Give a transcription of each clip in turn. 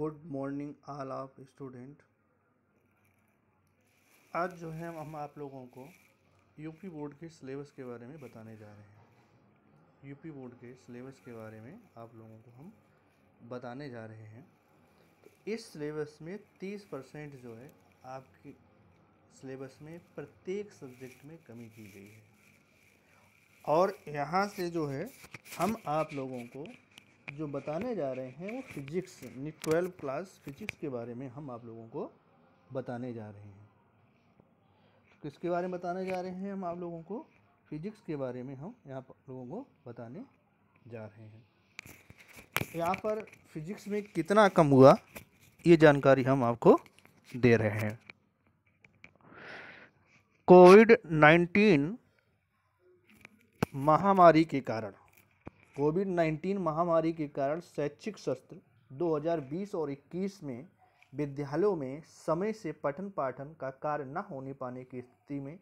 good morning all of student आज जो है हम आप लोगों को यूपी बोर्ड के सिलेबस के बारे में बताने जा रहे हैं यूपी बोर्ड के सिलेबस के बारे में आप लोगों को हम बताने जा रहे हैं तो इस सिलेबस में तीस परसेंट जो है आपके सिलेबस में प्रत्येक सब्जेक्ट में कमी की गई है और यहाँ से जो है हम आप लोगों को जो बताने जा रहे हैं वो फिजिक्स यानी ट्वेल्व क्लास फिजिक्स के बारे में हम आप लोगों को बताने जा रहे हैं तो किसके बारे में बताने जा रहे हैं हम आप लोगों को फिजिक्स के बारे में हम यहाँ पर लोगों को बताने जा रहे हैं यहाँ पर फिजिक्स में कितना कम हुआ ये जानकारी हम आपको दे रहे हैं कोविड नाइन्टीन महामारी के कारण कोविड 19 महामारी के कारण शैक्षिक सत्र 2020 और 21 में विद्यालयों में समय से पठन पाठन का कार्य न होने पाने की स्थिति में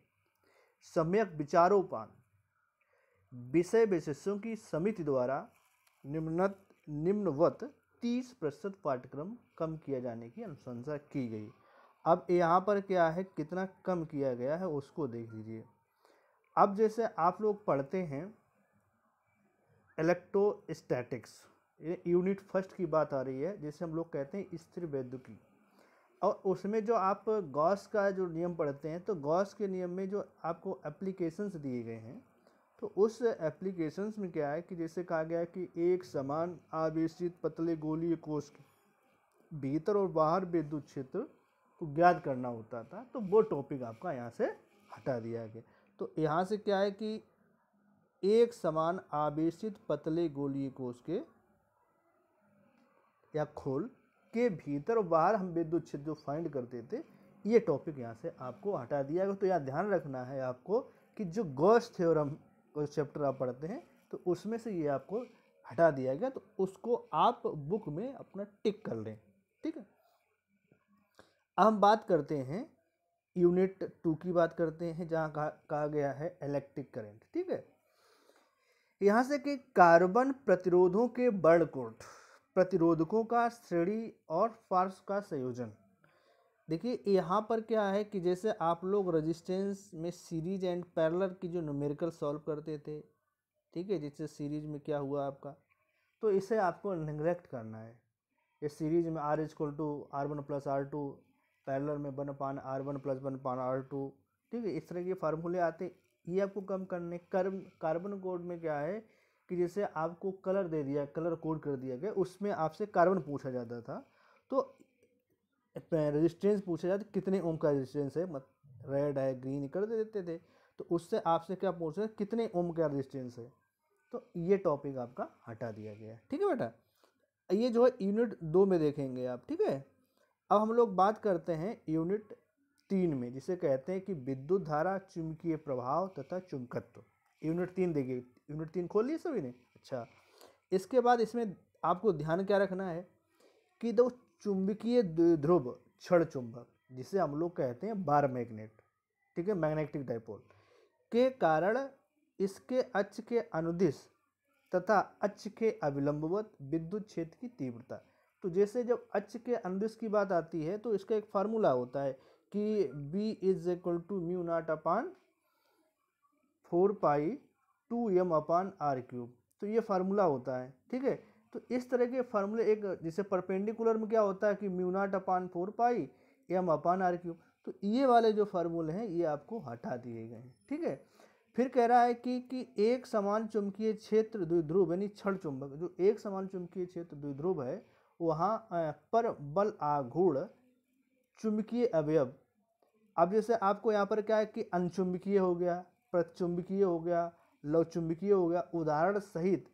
सम्यक विचारोपान विषय विशेषों की समिति द्वारा निम्नत निम्नवत 30 प्रतिशत पाठ्यक्रम कम किया जाने की अनुशंसा की गई अब यहाँ पर क्या है कितना कम किया गया है उसको देख लीजिए अब जैसे आप लोग पढ़ते हैं इलेक्ट्रोस्टैटिक्स यूनिट फर्स्ट की बात आ रही है जिसे हम लोग कहते हैं स्थिर की और उसमें जो आप गॉस का जो नियम पढ़ते हैं तो गॉस के नियम में जो आपको एप्लीकेशंस दिए गए हैं तो उस एप्लीकेशंस में क्या है कि जैसे कहा गया है कि एक समान आवेशित पतले गोलीय कोष के भीतर और बाहर विद्युत क्षेत्र को ज्ञात करना होता था तो वो टॉपिक आपका यहाँ से हटा दिया गया तो यहाँ से क्या है कि एक समान आवेशित पतले गोलीय कोष के या खोल के भीतर बाहर हम विद्युत क्षेत्र जो फाइंड करते थे ये टॉपिक यहाँ से आपको हटा दिया गया तो यहाँ ध्यान रखना है आपको कि जो गॉस थ्योरम को चैप्टर आप पढ़ते हैं तो उसमें से ये आपको हटा दिया गया तो उसको आप बुक में अपना टिक कर लें ठीक है अब हम बात करते हैं यूनिट टू की बात करते हैं जहाँ कहा, कहा गया है इलेक्ट्रिक करंट ठीक है यहाँ से कि कार्बन प्रतिरोधों के बर्डकोट प्रतिरोधकों का श्रेणी और फार्स का संयोजन देखिए यहाँ पर क्या है कि जैसे आप लोग रेजिस्टेंस में सीरीज एंड पैरलर की जो न्यूमेरिकल सॉल्व करते थे ठीक है जिससे सीरीज में क्या हुआ आपका तो इसे आपको निगलेक्ट करना है इस सीरीज में R equal to R one plus R two parallel में one upon R one plus one upon R two ठीक है इस तरह के फार्मूले आते ये आपको कम करने कर्म कार्बन कोड में क्या है कि जैसे आपको कलर दे दिया कलर कोड कर दिया गया उसमें आपसे कार्बन पूछा जाता था तो रेजिस्टेंस पूछा जाता कितने ओम का रेजिस्टेंस है मत रेड है ग्रीन कर देते थे तो उससे आपसे क्या पूछ रहे कितने ओम का रेजिस्टेंस है तो ये टॉपिक आपका हटा दिया गया ठीक है बेटा ये जो है यूनिट दो में देखेंगे आप ठीक है अब हम लोग बात करते हैं यूनिट तीन में जिसे कहते हैं कि विद्युत धारा चुंबकीय प्रभाव तथा चुंबकत्व यूनिट तीन देखिए यूनिट तीन खोल लिए सभी ने अच्छा इसके बाद इसमें आपको ध्यान क्या रखना है कि दो चुंबकीय ध्रुव क्षण चुंबक जिसे हम लोग कहते हैं बार मैग्नेट ठीक है मैग्नेटिक डाइपोल के कारण इसके अच्छ के अनुदिश तथा अच्छ के अविलंबवत विद्युत क्षेत्र की तीव्रता तो जैसे जब अच के अनुदिश की बात आती है तो इसका एक फार्मूला होता है कि B is equal to mu nought upon four pi two M upon R cube तो ये फार्मूला होता है ठीक है तो इस तरह के फार्मूले एक जैसे परपेंडिकुलर में क्या होता है कि mu nought upon four pi M upon R cube तो ये वाले जो फार्मूले हैं ये आपको हटा दिए गए हैं ठीक है फिर कह रहा है कि कि एक समान चुंबकीय क्षेत्र द्विध्रुव यानी क्षण चुंबक जो एक समान चुंबकीय क्षेत्र द्विध्रुव है वहाँ पर बल आघूर्ण चुंबकीय अवयव अब जैसे आपको यहाँ पर क्या है कि अनचुंबकीय हो गया प्रचुंबकीय हो गया लवचुंबकीय हो गया उदाहरण सहित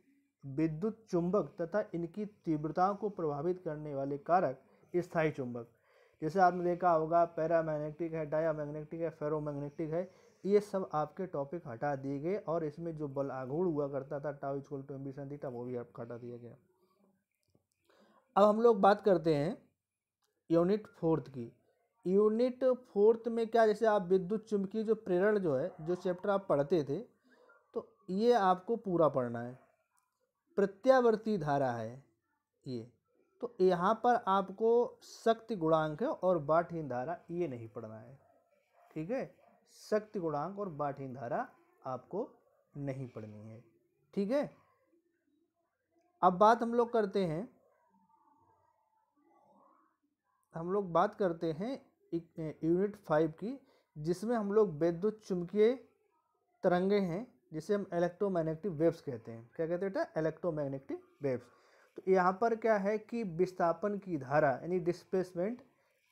विद्युत चुंबक तथा इनकी तीव्रताओं को प्रभावित करने वाले कारक स्थायी चुंबक जैसे आपने देखा होगा पैरामैग्नेटिक है डायामैग्नेटिक है फेरोमैग्नेटिक है ये सब आपके टॉपिक हटा दिए गए और इसमें जो बल आघूड़ हुआ करता था टाउ इजक्वल टू एम्बिशन वो भी आप हटा दिया गया अब हम लोग बात करते हैं यूनिट फोर्थ की यूनिट फोर्थ में क्या जैसे आप विद्युत चुंबकीय जो प्रेरण जो है जो चैप्टर आप पढ़ते थे तो ये आपको पूरा पढ़ना है प्रत्यावर्ती धारा है ये तो यहाँ पर आपको शक्ति गुणांक और बाठहीन धारा ये नहीं पढ़ना है ठीक है शक्ति गुणांक और बाठहीन धारा आपको नहीं पढ़नी है ठीक है अब बात हम लोग करते हैं हम लोग बात करते हैं यूनिट फाइव की जिसमें हम लोग वैद्युत चुंबकीय तरंगे हैं जिसे हम इलेक्ट्रोमैग्नेटिक वेव्स कहते हैं क्या कहते हैं बेटा इलेक्ट्रोमैग्नेटिक वेव्स तो यहाँ पर क्या है कि विस्थापन की धारा यानी डिस्प्लेसमेंट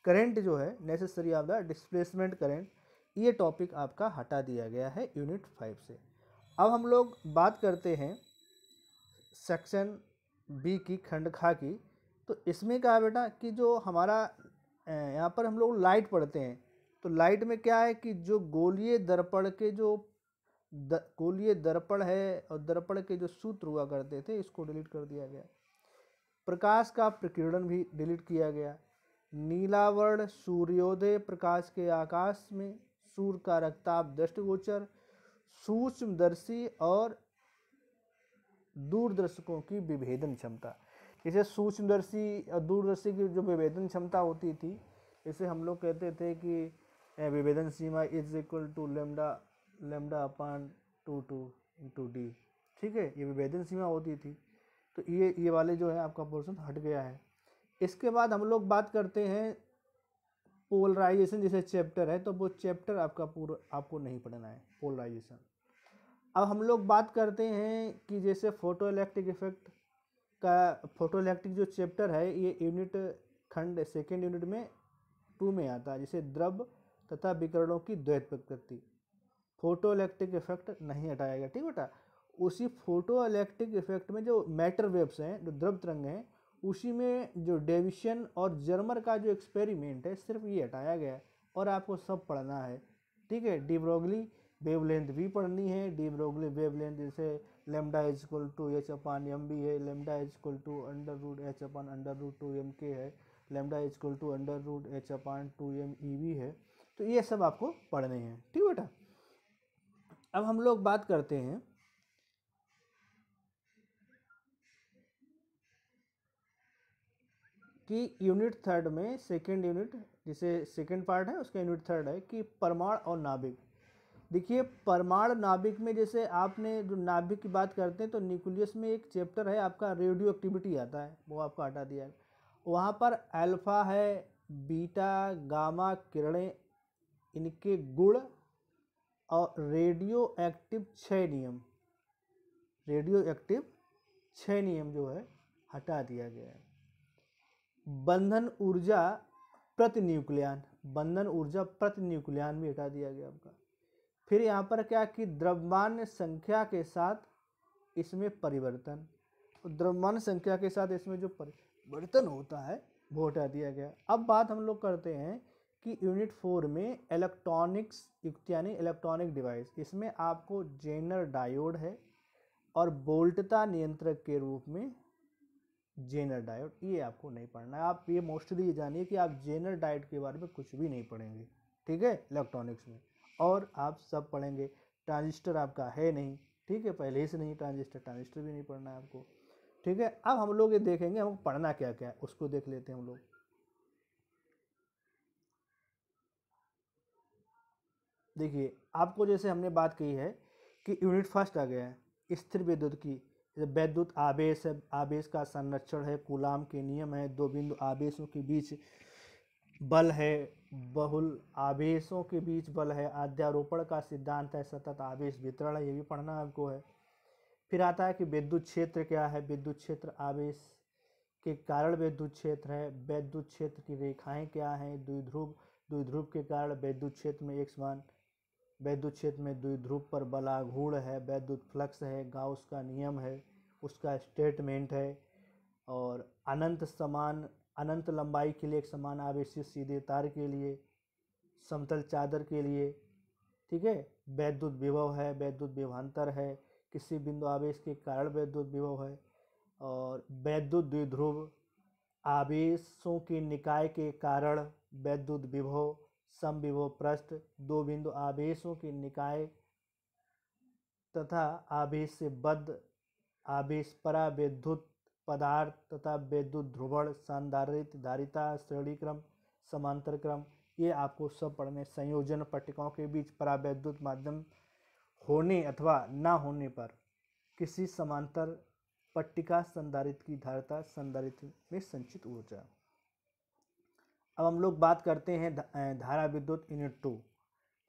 करंट जो है necessary of the displacement current ये टॉपिक आपका हटा दिया गया है यूनिट फाइव से अब हम लोग बात करते हैं सेक्शन बी की खंड खा की तो इसमें क्या है बेटा कि जो हमारा यहाँ पर हम लोग लाइट पढ़ते हैं तो लाइट में क्या है कि जो गोलीय दर्पण के जो द, गोलीय दर्पण है और दर्पण के जो सूत्र हुआ करते थे इसको डिलीट कर दिया गया प्रकाश का प्रकीर्णन भी डिलीट किया गया नीलावर्ण सूर्योदय प्रकाश के आकाश में सूर्य का रक्ताप दृष्टिगोचर सूक्ष्मदर्शी और दूरदर्शकों की विभेदन क्षमता इसे सूक्ष्मदर्शी और दूरदर्शी की जो विभेदन क्षमता होती थी इसे हम लोग कहते थे कि विभेदन सीमा is equal to lambda lambda upon two two into D ठीक है ये विभेदन सीमा होती थी तो ये ये वाले जो है आपका पोर्शन हट गया है इसके बाद हम लोग बात करते हैं पोलराइजेशन जैसे चैप्टर है तो वो चैप्टर आपका पूरा आपको नहीं पढ़ना है पोलराइजेशन अब हम लोग बात करते हैं कि जैसे फोटो इलेक्ट्रिक इफेक्ट का फोटोलैक्टिक जो चैप्टर है ये यूनिट खंड सेकेंड यूनिट में टू में आता है जिसे द्रव तथा विकरणों की द्वैत प्रकृति फोटोलैक्टिक इफेक्ट नहीं हटाया गया ठीक बेटा उसी इलेक्ट्रिक इफेक्ट में जो मैटर वेव्स हैं जो द्रव तरंग हैं उसी में जो डेविशन और जर्मर का जो एक्सपेरिमेंट है सिर्फ ये हटाया गया और आपको सब पढ़ना है ठीक है डिब्रोगली वेवलेंथ भी पढ़नी है डिब्रोगली वेवलेंथ जैसे lambda is equal to H upon M B है lambda is equal to under root H upon under root two M K है lambda is equal to under root H upon two M E V है तो ये सब आपको पढ़ने हैं ठीक बेटा अब हम लोग बात करते हैं कि यूनिट थर्ड में सेकेंड यूनिट जिसे सेकेंड पार्ट है उसका यूनिट थर्ड है कि परमाणु और नाभिक देखिए परमाणु नाभिक में जैसे आपने जो नाभिक की बात करते हैं तो न्यूक्लियस में एक चैप्टर है आपका रेडियो एक्टिविटी आता है वो आपका हटा दिया है वहाँ पर अल्फ़ा है बीटा गामा किरणें इनके गुण और रेडियो एक्टिव छः नियम रेडियो एक्टिव छः नियम जो है हटा दिया गया है बंधन ऊर्जा प्रति न्यूक्लियान बंधन ऊर्जा प्रति न्यूक्लियान भी हटा दिया गया आपका फिर यहाँ पर क्या कि द्रव्यमान संख्या के साथ इसमें परिवर्तन तो द्रव्यमान संख्या के साथ इसमें जो परिवर्तन होता है वो हटा दिया गया अब बात हम लोग करते हैं कि यूनिट फोर में इलेक्ट्रॉनिक्स युक्त यानी इलेक्ट्रॉनिक डिवाइस इसमें आपको जेनर डायोड है और बोल्टता नियंत्रक के रूप में जेनर डायोड ये आपको नहीं पढ़ना है आप ये मोस्टली ये जानिए कि आप जेनर डायोड के बारे में कुछ भी नहीं पढ़ेंगे ठीक है इलेक्ट्रॉनिक्स में और आप सब पढ़ेंगे ट्रांजिस्टर आपका है नहीं ठीक है पहले ही से नहीं ट्रांजिस्टर ट्रांजिस्टर भी नहीं पढ़ना है आपको ठीक है अब हम लोग ये देखेंगे हम पढ़ना क्या क्या है उसको देख लेते हैं हम लोग देखिए आपको जैसे हमने बात की है कि यूनिट फर्स्ट आ गया है स्थिर विद्युत की वैद्युत आवेश है आवेश का संरक्षण है कुलाम के नियम है दो बिंदु आवेशों के बीच बल है बहुल आवेशों के बीच बल है आध्यारोपण का सिद्धांत है सतत आवेश वितरण है ये भी पढ़ना आपको है फिर आता है कि विद्युत क्षेत्र क्या है विद्युत क्षेत्र आवेश के कारण विद्युत क्षेत्र है वैद्युत क्षेत्र की रेखाएं क्या हैं द्विध्रुव द्विध्रुव के कारण वैद्युत क्षेत्र में एक समान वैद्युत क्षेत्र में द्विध्रुव पर बलाघूढ़ है वैद्युत फ्लक्स है गाउस का नियम है उसका स्टेटमेंट है और अनंत समान अनंत लंबाई के लिए एक समान आवेश सीधे तार के लिए समतल चादर के लिए ठीक है वैद्युत विभव है वैद्युत विभांतर है किसी बिंदु आवेश के कारण वैद्युत विभव है और वैद्युत द्विध्रुव आवेशों के निकाय के कारण वैद्युत विभव सम विभव पृष्ठ दो बिंदु आवेशों के निकाय तथा आवेश से बद्ध आवेश परावैद्युत पदार्थ तथा वैद्युत ध्रुवण धारिता श्रेणी क्रम समांतर क्रम ये आपको सब पढ़ने संयोजन पट्टिकाओं के बीच परावैद्युत माध्यम होने अथवा ना होने पर किसी समांतर पट्टिका संधारित की धारिता संधारित में संचित ऊर्जा अब हम लोग बात करते हैं धारा विद्युत यूनिट टू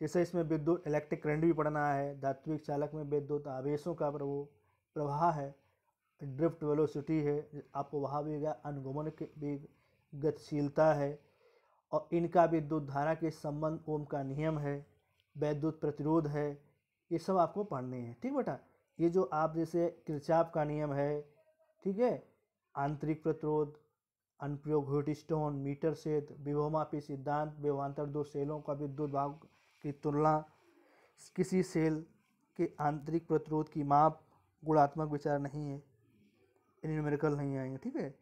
जैसे इसमें विद्युत इलेक्ट्रिक करंट भी पढ़ना है धात्विक चालक में विद्युत आवेशों का प्रभु प्रवाह है ड्रिफ्ट वेलोसिटी है आपको वहाँ भी अनुगमन की भी गतिशीलता है और इनका विद्युत धारा के संबंध ओम का नियम है वैद्युत प्रतिरोध है ये सब आपको पढ़ने हैं ठीक बेटा ये जो आप जैसे किरचाप का नियम है ठीक है आंतरिक प्रतिरोध अनुप्रयोग हुटिस्टोन मीटर सेद विभोमापी सिद्धांत विभवान्तर दो सेलों का विद्युत भाग की तुलना किसी सेल के आंतरिक प्रतिरोध की माप गुणात्मक विचार नहीं है न्यूमेरिकल नहीं आएंगे ठीक है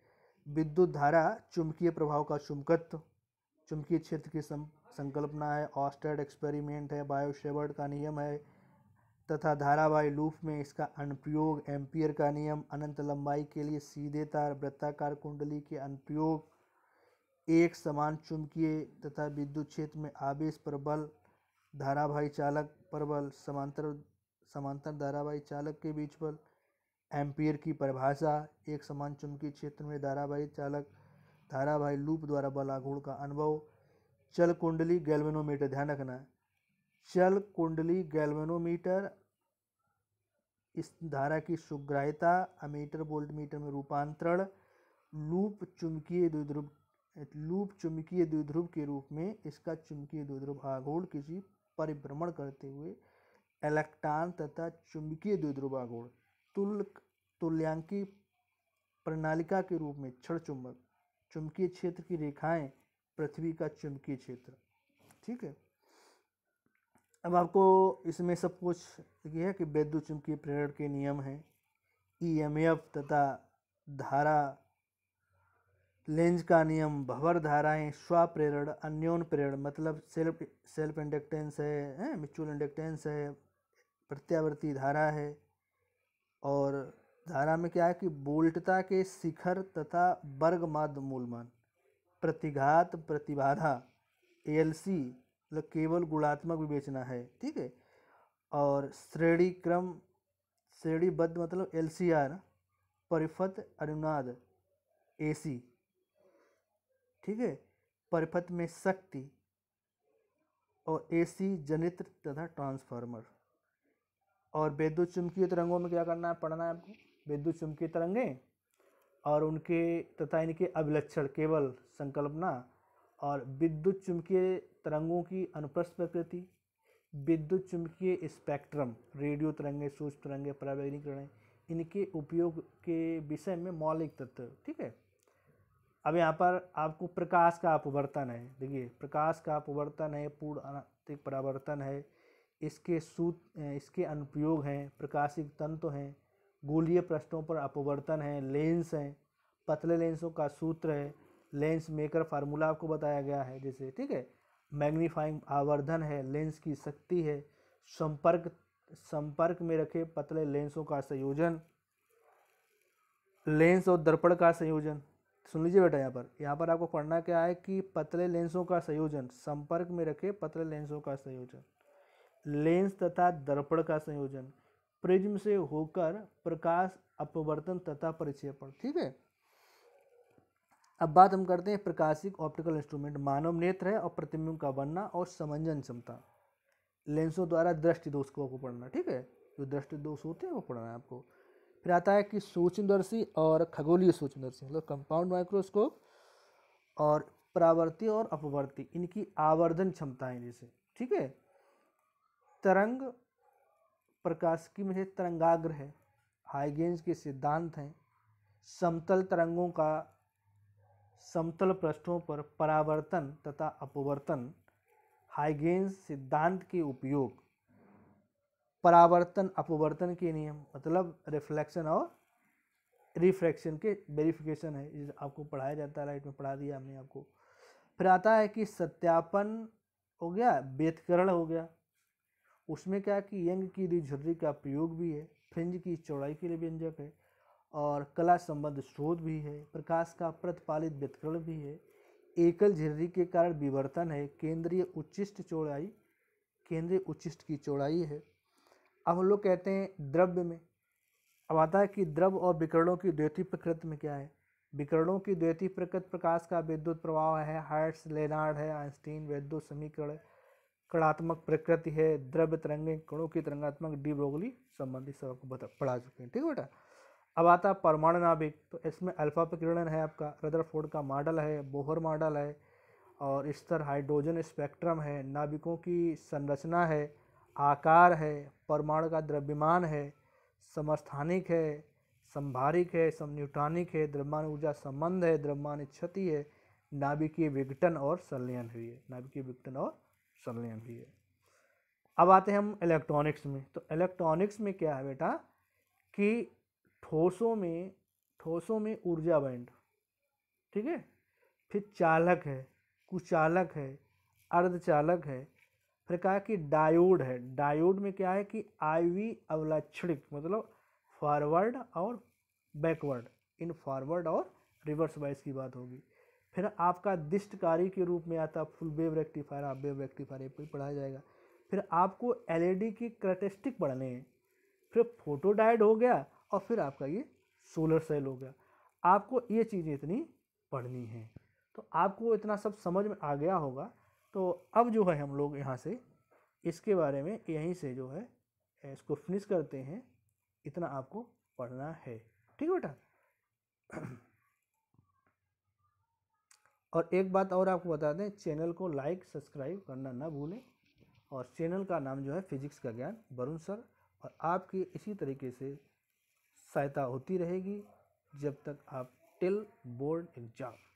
विद्युत धारा चुंबकीय प्रभाव का चुंबकत्व चुंबकीय क्षेत्र की संकल्पना है ऑस्टर्ड एक्सपेरिमेंट है बायोशेवर्ड का नियम है तथा धारावाही लूप में इसका अनुप्रयोग एम्पियर का नियम अनंत लंबाई के लिए सीधे तार वृत्ताकार कुंडली के अनुप्रयोग एक समान चुंबकीय तथा विद्युत क्षेत्र में आवेश प्रबल धारावाही चालक प्रबल समांतर समांतर धारावाही चालक के बीच बल एम्पियर की परिभाषा एक समान चुंबकीय क्षेत्र में धारावाही चालक धारावाही लूप द्वारा बल आघूर्ण का अनुभव चल कुंडली गैल्वेनोमीटर ध्यान रखना चल कुंडली गैल्वेनोमीटर इस धारा की सुग्राहिता अमीटर वोल्ट मीटर में रूपांतरण लूप चुंबकीय द्विध्रुव लूप चुंबकीय द्विध्रुव के रूप में इसका चुंबकीय द्विध्रुव आघूर्ण किसी परिभ्रमण करते हुए इलेक्ट्रॉन तथा चुंबकीय द्विध्रुव आघूर्ण तुल तुल्यांकी प्रणालिका के रूप में क्षण चुंबक चुंबकीय क्षेत्र की रेखाएं पृथ्वी का चुंबकीय क्षेत्र ठीक है अब आपको इसमें सब कुछ यह है कि वैद्युत चुंबकीय प्रेरण के नियम हैं ई एम एफ तथा धारा लेंज का नियम भवर धाराएं प्रेरण अन्योन प्रेरण मतलब सेल्फ सेल्फ इंडक्टेंस है म्यूचुअल इंडक्टेंस है प्रत्यावर्ती धारा है और धारा में क्या है कि बोल्टता के शिखर तथा वर्ग माध्य मूलमान प्रतिघात प्रतिबाधा एलसी मतलब केवल गुणात्मक विवेचना है ठीक है और श्रेणी क्रम श्रेणीबद्ध मतलब एल सी आर परिफत अनुनाद ए सी ठीक है परिपथ में शक्ति और ए सी जनित्र तथा ट्रांसफार्मर और विद्युत चुंबकीय तरंगों में क्या करना है पढ़ना है आपको विद्युत चुंबकीय तरंगे और उनके तथा इनके अभिलक्षण केवल संकल्पना और विद्युत चुंबकीय तरंगों की अनुप्रस्थ प्रकृति विद्युत चुंबकीय स्पेक्ट्रम रेडियो तरंगे सूच तरंगे परावैज्ञानिक तरंगे इनके उपयोग के विषय में मौलिक तत्व ठीक है अब यहाँ पर आपको प्रकाश का अपवर्तन है देखिए प्रकाश का अपवर्तन है पूर्ण परावर्तन है इसके सूत इसके अनुप्रयोग हैं प्रकाशिक तंत्र हैं गोलीय पृष्ठों पर अपवर्तन है लेंस हैं पतले लेंसों का सूत्र है लेंस मेकर फार्मूला आपको बताया गया है जैसे ठीक है मैग्नीफाइंग आवर्धन है लेंस की शक्ति है संपर्क संपर्क में रखे पतले लेंसों का संयोजन लेंस और दर्पण का संयोजन सुन लीजिए बेटा यहाँ पर यहाँ पर आपको पढ़ना क्या है कि पतले लेंसों का संयोजन संपर्क में रखे पतले लेंसों का संयोजन लेंस तथा दर्पण का संयोजन प्रिज्म से होकर प्रकाश अपवर्तन तथा परिक्षेपण ठीक है अब बात हम करते हैं प्रकाशिक ऑप्टिकल इंस्ट्रूमेंट मानव नेत्र है और प्रतिबिंब का बनना और समंजन क्षमता लेंसों द्वारा दृष्टि दोष को आपको पढ़ना ठीक है जो दृष्टि दोष होते हैं वो पढ़ना है आपको फिर आता है कि सूक्ष्मदर्शी और खगोलीय सूक्ष्मदर्शी मतलब कंपाउंड माइक्रोस्कोप और परावर्ती और अपवर्ती इनकी आवर्धन क्षमताएं जैसे ठीक है तरंग प्रकाश में से तरंगाग्र है हाइगेंस के सिद्धांत हैं समतल तरंगों का समतल पृष्ठों पर परावर्तन तथा अपवर्तन हाइगेंस सिद्धांत के उपयोग परावर्तन अपवर्तन के नियम मतलब रिफ्लेक्शन और रिफ्रैक्शन के वेरिफिकेशन है आपको पढ़ाया जाता है राइट में पढ़ा दिया हमने आपको फिर आता है कि सत्यापन हो गया व्यतकरण हो गया उसमें क्या है कि यंग की द्विझुर्री का प्रयोग भी है फ्रिंज की चौड़ाई के लिए व्यंजक है और कला संबंध स्रोत भी है प्रकाश का प्रतिपालित व्यतकरण भी है एकल झिर्री के कारण विवर्तन है केंद्रीय उच्चिष्ट चौड़ाई केंद्रीय उच्चिष्ट की चौड़ाई है अब हम लोग कहते हैं द्रव्य में अब आता है कि द्रव्य और विकरणों की द्वितीय प्रकृति में क्या है विकरणों की द्वितीय प्रकृति प्रकाश का विद्युत प्रभाव है हर्ट्स लेनार्ड है आइंस्टीन वैद्युत समीकरण है कणात्मक प्रकृति है द्रव्य तरंगे कणों की तरंगात्मक डी ब्रोगली संबंधी सब आपको बता पढ़ा चुके हैं ठीक है बेटा अब आता है परमाणु नाभिक तो इसमें अल्फा प्रकीर्णन है आपका रदरफोर्ड का मॉडल है बोहर मॉडल है और इस तरह हाइड्रोजन स्पेक्ट्रम है नाभिकों की संरचना है आकार है परमाणु का द्रव्यमान है समस्थानिक है संभारिक है समन्यूटानिक है द्रव्यमान ऊर्जा संबंध है द्रव्यमान क्षति है नाभिकीय विघटन और संलयन हुई है नाभिकीय विघटन और संलयन भी है अब आते हैं हम इलेक्ट्रॉनिक्स में तो इलेक्ट्रॉनिक्स में क्या है बेटा कि ठोसों में ठोसों में ऊर्जा बैंड ठीक है फिर चालक है कुचालक है अर्धचालक है फिर कहा कि डायोड है डायोड में क्या है कि आईवी अवलक्षणिक मतलब फॉरवर्ड और बैकवर्ड इन फॉरवर्ड और रिवर्स वाइज की बात होगी फिर आपका दिष्टकारी के रूप में आता full wave rectifier half wave rectifier पर पढ़ाया जाएगा फिर आपको डी की करेक्टरिस्टिक पढ़ने हैं फिर फोटोडाइड हो गया और फिर आपका ये सोलर सेल हो गया आपको ये चीज़ें इतनी पढ़नी हैं तो आपको इतना सब समझ में आ गया होगा तो अब जो है हम लोग यहाँ से इसके बारे में यहीं से जो है इसको फिनिश करते हैं इतना आपको पढ़ना है ठीक है बेटा और एक बात और आपको बता दें चैनल को लाइक सब्सक्राइब करना ना भूलें और चैनल का नाम जो है फिजिक्स का ज्ञान वरुण सर और आपकी इसी तरीके से सहायता होती रहेगी जब तक आप टिल बोर्ड एग्जाम